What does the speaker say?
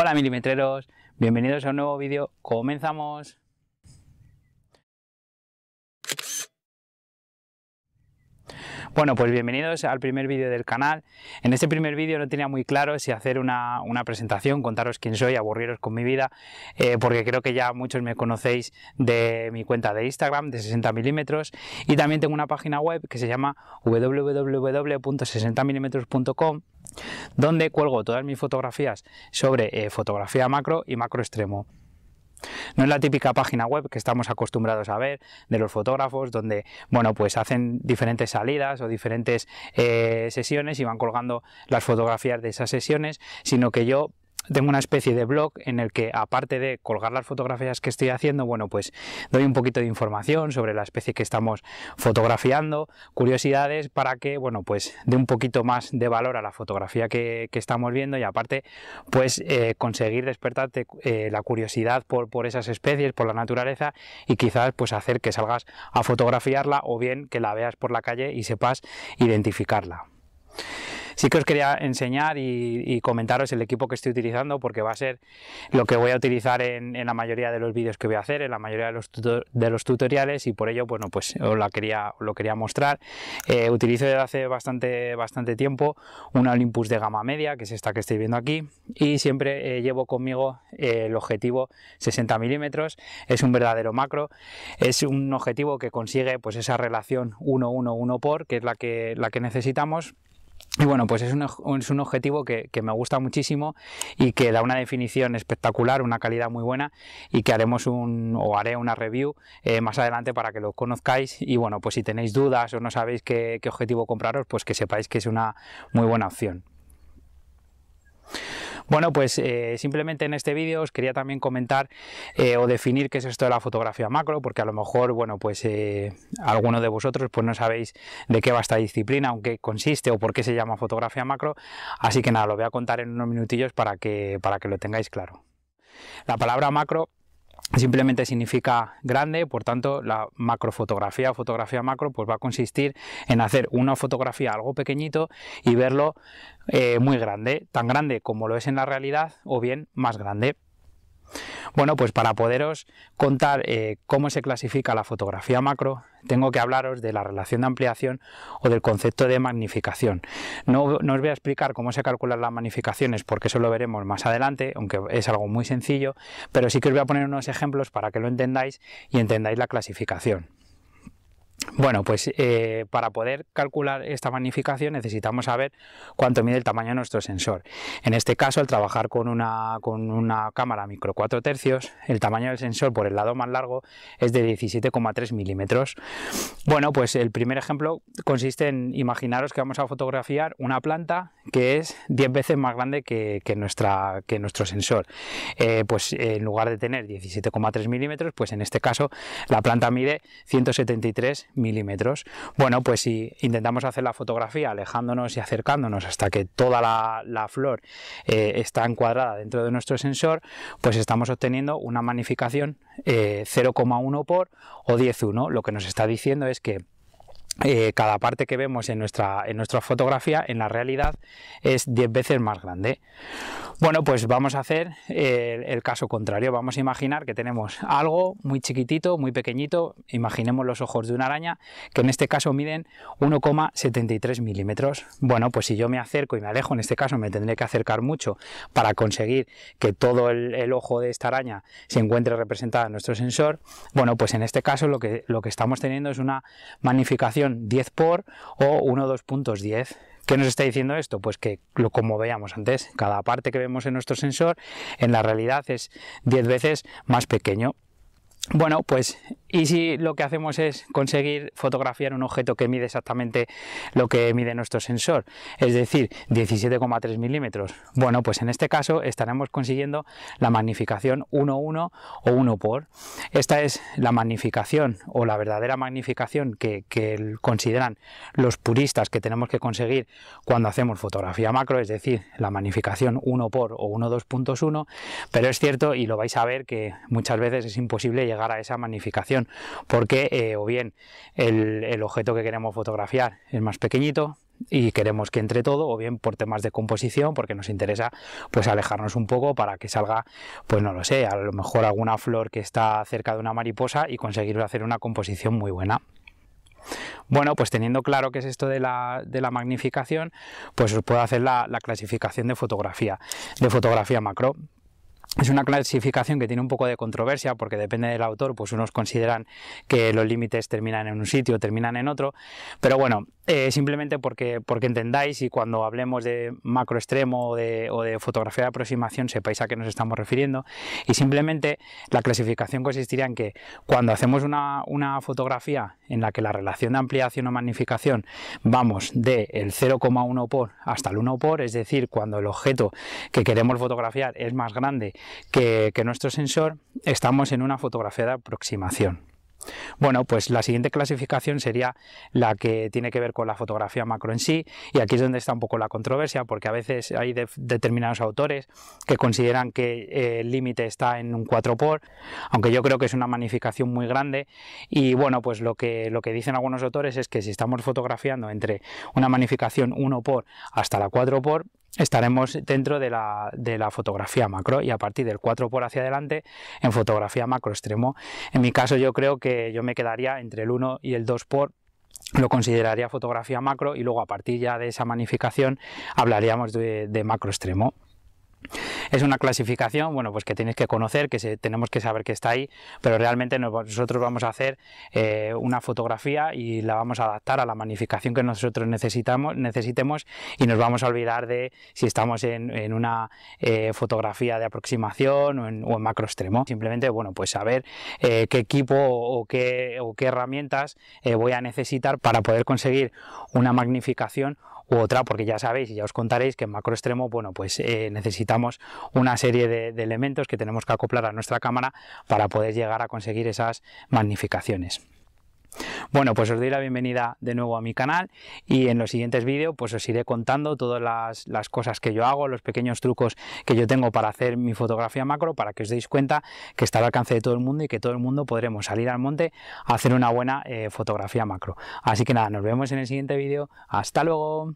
Hola milimetreros, bienvenidos a un nuevo vídeo, comenzamos. Bueno, pues bienvenidos al primer vídeo del canal. En este primer vídeo no tenía muy claro si hacer una, presentación, contaros quién soy, aburriros con mi vida, eh, porque creo que ya muchos me conocéis de mi cuenta de Instagram, de 60 milímetros, y también tengo una página web que se llama www.60mm.com donde cuelgo todas mis fotografías sobre eh, fotografía macro y macro extremo. No es la típica página web que estamos acostumbrados a ver de los fotógrafos, donde bueno, pues hacen diferentes salidas o diferentes eh, sesiones y van colgando las fotografías de esas sesiones, sino que yo tengo una especie de blog en el que aparte de colgar las fotografías que estoy haciendo, bueno, pues doy un poquito de información sobre la especie que estamos fotografiando, curiosidades para que, bueno, pues dé un poquito más de valor a la fotografía que, estamos viendo y aparte, pues eh, conseguir despertarte eh, la curiosidad por, por esas especies, por la naturaleza y quizás pues hacer que salgas a fotografiarla o bien que la veas por la calle y sepas identificarla. Sí que os quería enseñar y, comentaros el equipo que estoy utilizando porque va a ser lo que voy a utilizar en, la mayoría de los vídeos que voy a hacer, en la mayoría de los, tutoriales y por ello bueno, pues os quería, lo quería mostrar. Eh, utilizo desde hace bastante, tiempo una Olympus de gama media, que es esta que estoy viendo aquí, y siempre eh, llevo conmigo eh, el objetivo 60 milímetros. Es un verdadero macro, es un objetivo que consigue pues esa relación 1-1-1 por, que es la la que necesitamos y bueno, pues es un, objetivo que, me gusta muchísimo y que da una definición espectacular, una calidad muy buena y que haremos un o haré una review eh, más adelante para que lo conozcáis y bueno, pues si tenéis dudas o no sabéis qué objetivo compraros, pues que sepáis que es una muy buena opción. Bueno, pues eh, simplemente en este vídeo os quería también comentar eh, o definir qué es esto de la fotografía macro, porque a lo mejor, bueno, pues eh, alguno de vosotros pues no sabéis de qué va esta disciplina, aunque consiste o por qué se llama fotografía macro, así que nada, lo voy a contar en unos minutillos para que, para que lo tengáis claro. La palabra macro simplemente significa grande, por tanto la macrofotografía o fotografía macro pues va a consistir en hacer una fotografía algo pequeñito y verlo eh, muy grande, tan grande como lo es en la realidad o bien más grande. Bueno, pues para poderos contar eh, cómo se clasifica la fotografía macro, tengo que hablaros de la relación de ampliación o del concepto de magnificación. no, os voy a explicar cómo se calculan las magnificaciones porque eso lo veremos más adelante, aunque es algo muy sencillo, pero sí que os voy a poner unos ejemplos para que lo entendáis y entendáis la clasificación. Bueno, pues eh, para poder calcular esta magnificación necesitamos saber cuánto mide el tamaño de nuestro sensor. En este caso, al trabajar con una, con una cámara micro 4 tercios, el tamaño del sensor por el lado más largo es de 17,3 milímetros. Bueno, pues el primer ejemplo consiste en imaginaros que vamos a fotografiar una planta que es 10 veces más grande que, nuestra, que nuestro sensor. Eh, pues en lugar de tener 17,3 milímetros, pues en este caso la planta mide 173 milímetros bueno, pues si intentamos hacer la fotografía alejándonos y acercándonos hasta que toda la, flor eh, está encuadrada dentro de nuestro sensor, pues estamos obteniendo una magnificación 0,1 eh, por o 10,1. Lo que nos está diciendo es que eh, cada parte que vemos en nuestra, en nuestra fotografía en la realidad es 10 veces más grande. Bueno, pues vamos a hacer eh, el, caso contrario. Vamos a imaginar que tenemos algo muy chiquitito, muy pequeñito. Imaginemos los ojos de una araña, que en este caso miden 1,73 milímetros. Bueno, pues si yo me acerco y me alejo, en este caso me tendré que acercar mucho para conseguir que todo el, ojo de esta araña se encuentre representado en nuestro sensor. Bueno, pues en este caso lo que, lo que estamos teniendo es una magnificación 10 por o 1 2 ¿Qué nos está diciendo esto? Pues que, como veíamos antes, cada parte que vemos en nuestro sensor en la realidad es 10 veces más pequeño. Bueno, pues y si lo que hacemos es conseguir fotografiar un objeto que mide exactamente lo que mide nuestro sensor, es decir, 17,3 milímetros, bueno, pues en este caso estaremos consiguiendo la magnificación 1.1 o 1 por. Esta es la magnificación o la verdadera magnificación que, consideran los puristas que tenemos que conseguir cuando hacemos fotografía macro, es decir, la magnificación 1 por o 1.2.1, pero es cierto y lo vais a ver que muchas veces es imposible llegar a esa magnificación, porque eh, o bien el, objeto que queremos fotografiar es más pequeñito, y queremos que entre todo o bien por temas de composición porque nos interesa pues alejarnos un poco para que salga pues no lo sé a lo mejor alguna flor que está cerca de una mariposa y conseguir hacer una composición muy buena bueno, pues teniendo claro que es esto de la, de la magnificación, pues os puedo hacer la, la clasificación de fotografía, de fotografía macro, es una clasificación que tiene un poco de controversia porque depende del autor, pues unos consideran que los límites terminan en un sitio, terminan en otro, pero bueno, eh, simplemente porque, porque entendáis y cuando hablemos de macro extremo o de, fotografía de aproximación sepáis a qué nos estamos refiriendo y simplemente la clasificación consistiría en que cuando hacemos una, fotografía en la que la relación de ampliación o magnificación vamos del el 0,1 por hasta el 1 por, es decir, cuando el objeto que queremos fotografiar es más grande que, nuestro sensor estamos en una fotografía de aproximación. Bueno, pues la siguiente clasificación sería la que tiene que ver con la fotografía macro en sí, y aquí es donde está un poco la controversia, porque a veces hay determinados autores que consideran que eh, el límite está en un 4 por, aunque yo creo que es una magnificación muy grande, y bueno, pues lo que, dicen algunos autores es que si estamos fotografiando entre una magnificación 1 por hasta la 4 por, estaremos dentro de la, fotografía macro y a partir del 4 por hacia adelante en fotografía macro extremo. En mi caso yo creo que yo me quedaría entre el 1 y el 2 por lo consideraría fotografía macro y luego a partir ya de esa magnificación hablaríamos de, de macro extremo es una clasificación, bueno, pues que tienes que conocer, que se, tenemos que saber que está ahí, pero realmente nosotros vamos a hacer eh, una fotografía y la vamos a adaptar a la magnificación que nosotros necesitamos, necesitemos y nos vamos a olvidar de si estamos en, una eh, fotografía de aproximación o en, o macro extremo. Simplemente, bueno, pues saber eh, qué equipo o qué, o qué herramientas voy a necesitar para poder conseguir una magnificación otra, porque ya sabéis y ya os contaréis que en macro extremo, bueno, pues eh, necesitamos una serie de elementos que tenemos que acoplar a nuestra cámara para poder llegar a conseguir esas magnificaciones. Bueno, pues os doy la bienvenida de nuevo a mi canal y en los siguientes vídeos pues os iré contando todas las, cosas que yo hago, los pequeños trucos que yo tengo para hacer mi fotografía macro para que os deis cuenta que está al alcance de todo el mundo y que todo el mundo podremos salir al monte a hacer una buena eh, fotografía macro. Así que nada, nos vemos en el siguiente vídeo. ¡Hasta luego!